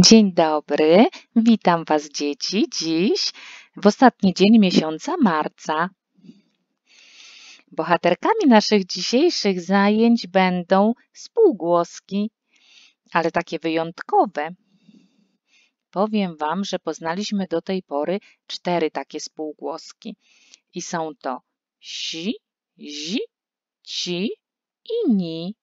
Dzień dobry, witam Was dzieci dziś w ostatni dzień miesiąca marca. Bohaterkami naszych dzisiejszych zajęć będą spółgłoski, ale takie wyjątkowe. Powiem Wam, że poznaliśmy do tej pory cztery takie spółgłoski i są to si, zi, ci i ni.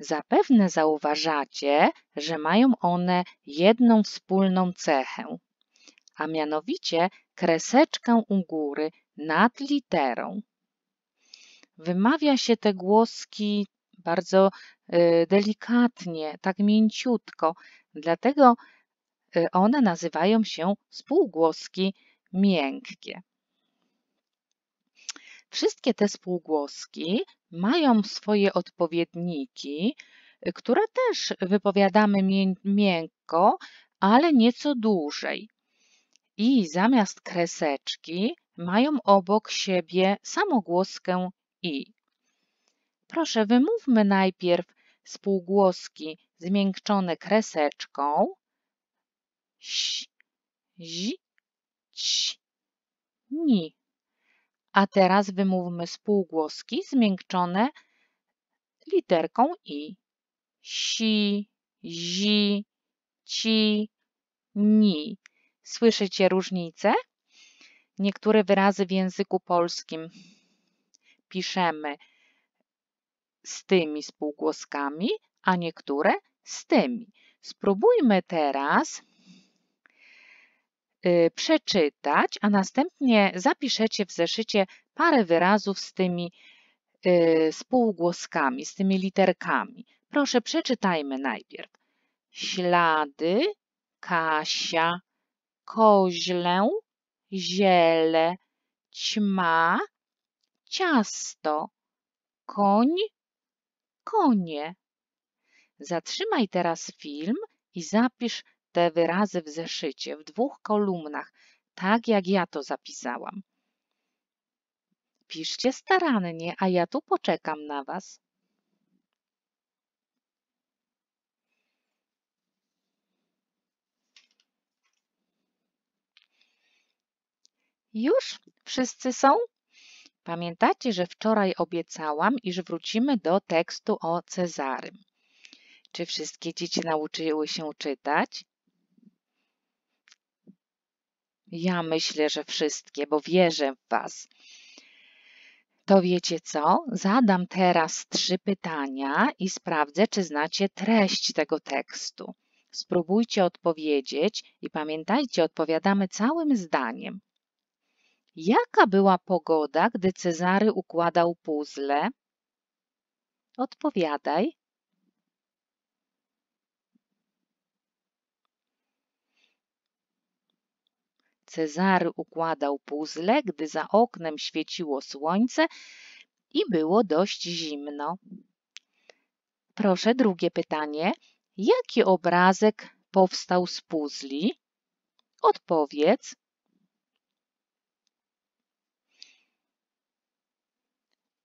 Zapewne zauważacie, że mają one jedną wspólną cechę, a mianowicie kreseczkę u góry nad literą. Wymawia się te głoski bardzo y, delikatnie, tak mięciutko, dlatego y, one nazywają się spółgłoski miękkie. Wszystkie te spółgłoski mają swoje odpowiedniki, y, które też wypowiadamy miękko, ale nieco dłużej. I zamiast kreseczki mają obok siebie samogłoskę i. Proszę, wymówmy najpierw spółgłoski zmiękczone kreseczką. Ś, zi, ci, ni. A teraz wymówmy spółgłoski zmiękczone literką i. Si, zi, ci, ni. Słyszycie różnicę? Niektóre wyrazy w języku polskim piszemy z tymi spółgłoskami, a niektóre z tymi. Spróbujmy teraz Y, przeczytać, a następnie zapiszecie w zeszycie parę wyrazów z tymi y, spółgłoskami, z tymi literkami. Proszę, przeczytajmy najpierw. Ślady, Kasia, koźlę, ziele, ćma, ciasto, koń, konie. Zatrzymaj teraz film i zapisz te wyrazy w zeszycie, w dwóch kolumnach, tak jak ja to zapisałam. Piszcie starannie, a ja tu poczekam na Was. Już wszyscy są? Pamiętacie, że wczoraj obiecałam, iż wrócimy do tekstu o Cezarym. Czy wszystkie dzieci nauczyły się czytać? Ja myślę, że wszystkie, bo wierzę w Was. To wiecie co? Zadam teraz trzy pytania i sprawdzę, czy znacie treść tego tekstu. Spróbujcie odpowiedzieć i pamiętajcie, odpowiadamy całym zdaniem. Jaka była pogoda, gdy Cezary układał puzzle? Odpowiadaj. Cezary układał puzzle, gdy za oknem świeciło słońce i było dość zimno. Proszę drugie pytanie. Jaki obrazek powstał z puzli? Odpowiedz.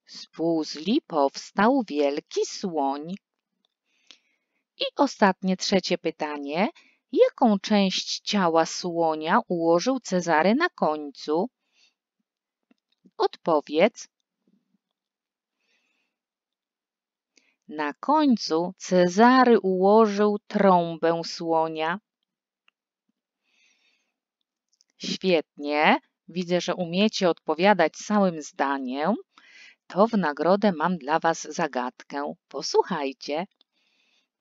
Z puzli powstał wielki słoń. I ostatnie trzecie pytanie. Jaką część ciała słonia ułożył Cezary na końcu? Odpowiedz. Na końcu Cezary ułożył trąbę słonia. Świetnie, widzę, że umiecie odpowiadać całym zdaniem. To w nagrodę mam dla Was zagadkę. Posłuchajcie.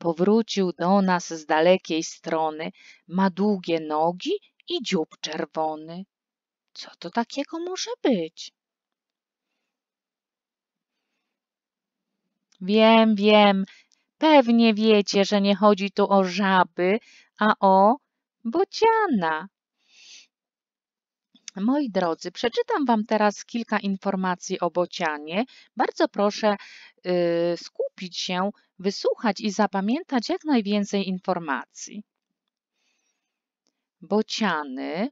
Powrócił do nas z dalekiej strony, ma długie nogi i dziób czerwony. Co to takiego może być? Wiem, wiem, pewnie wiecie, że nie chodzi tu o żaby, a o bociana. Moi drodzy, przeczytam Wam teraz kilka informacji o bocianie. Bardzo proszę yy, skupić się wysłuchać i zapamiętać jak najwięcej informacji. Bociany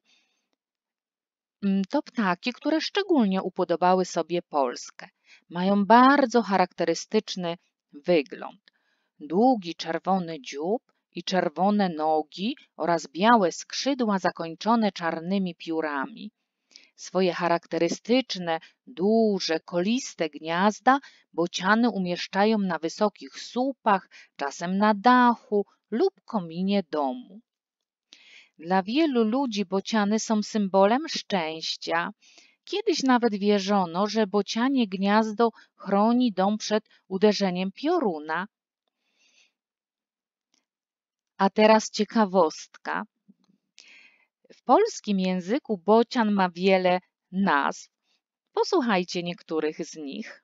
mm, to ptaki, które szczególnie upodobały sobie Polskę. Mają bardzo charakterystyczny wygląd. Długi czerwony dziób i czerwone nogi oraz białe skrzydła zakończone czarnymi piórami. Swoje charakterystyczne, duże, koliste gniazda bociany umieszczają na wysokich słupach, czasem na dachu lub kominie domu. Dla wielu ludzi bociany są symbolem szczęścia. Kiedyś nawet wierzono, że bocianie gniazdo chroni dom przed uderzeniem pioruna. A teraz ciekawostka. W polskim języku bocian ma wiele nazw. Posłuchajcie niektórych z nich.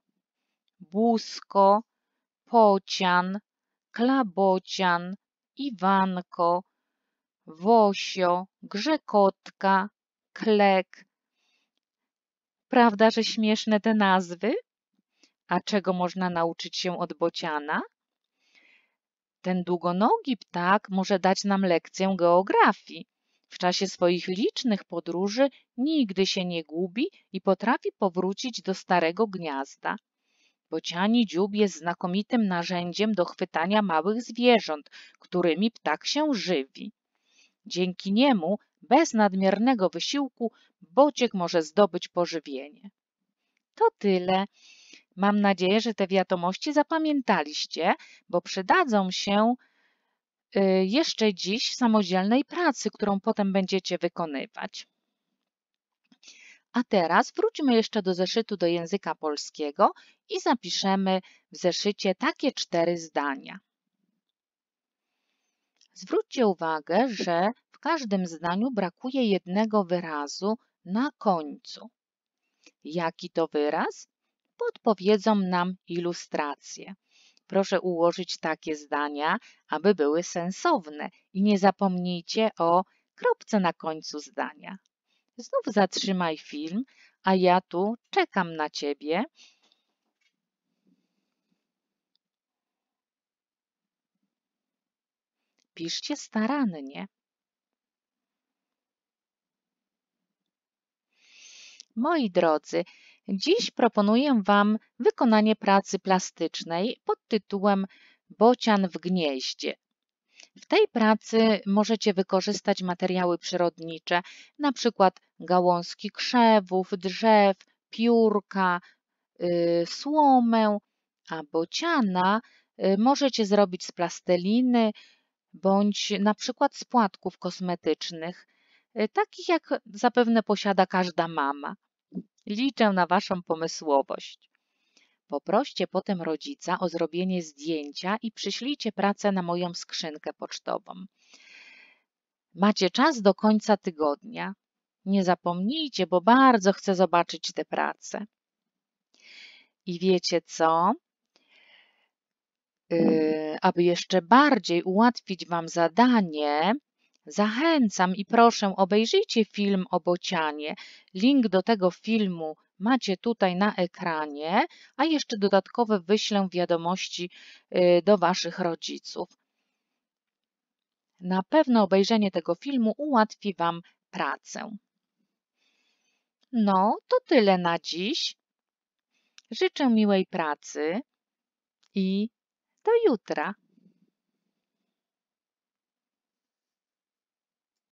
Błusko, pocian, klabocian, iwanko, wosio, grzekotka, klek. Prawda, że śmieszne te nazwy? A czego można nauczyć się od bociana? Ten długonogi ptak może dać nam lekcję geografii. W czasie swoich licznych podróży nigdy się nie gubi i potrafi powrócić do starego gniazda. Bociani dziób jest znakomitym narzędziem do chwytania małych zwierząt, którymi ptak się żywi. Dzięki niemu bez nadmiernego wysiłku bociek może zdobyć pożywienie. To tyle. Mam nadzieję, że te wiadomości zapamiętaliście, bo przydadzą się Y, jeszcze dziś samodzielnej pracy, którą potem będziecie wykonywać. A teraz wróćmy jeszcze do zeszytu do języka polskiego i zapiszemy w zeszycie takie cztery zdania. Zwróćcie uwagę, że w każdym zdaniu brakuje jednego wyrazu na końcu. Jaki to wyraz? Podpowiedzą nam ilustracje. Proszę ułożyć takie zdania, aby były sensowne i nie zapomnijcie o kropce na końcu zdania. Znów zatrzymaj film, a ja tu czekam na ciebie. Piszcie starannie. Moi drodzy, Dziś proponuję Wam wykonanie pracy plastycznej pod tytułem Bocian w gnieździe. W tej pracy możecie wykorzystać materiały przyrodnicze, np. gałązki krzewów, drzew, piórka, yy, słomę, a bociana yy, możecie zrobić z plasteliny bądź np. z płatków kosmetycznych, yy, takich jak zapewne posiada każda mama. Liczę na Waszą pomysłowość. Poproście potem rodzica o zrobienie zdjęcia i przyślijcie pracę na moją skrzynkę pocztową. Macie czas do końca tygodnia. Nie zapomnijcie, bo bardzo chcę zobaczyć te prace. I wiecie co? Yy, aby jeszcze bardziej ułatwić Wam zadanie, Zachęcam i proszę, obejrzyjcie film o bocianie. Link do tego filmu macie tutaj na ekranie, a jeszcze dodatkowe wyślę wiadomości y, do Waszych rodziców. Na pewno obejrzenie tego filmu ułatwi Wam pracę. No, to tyle na dziś. Życzę miłej pracy i do jutra.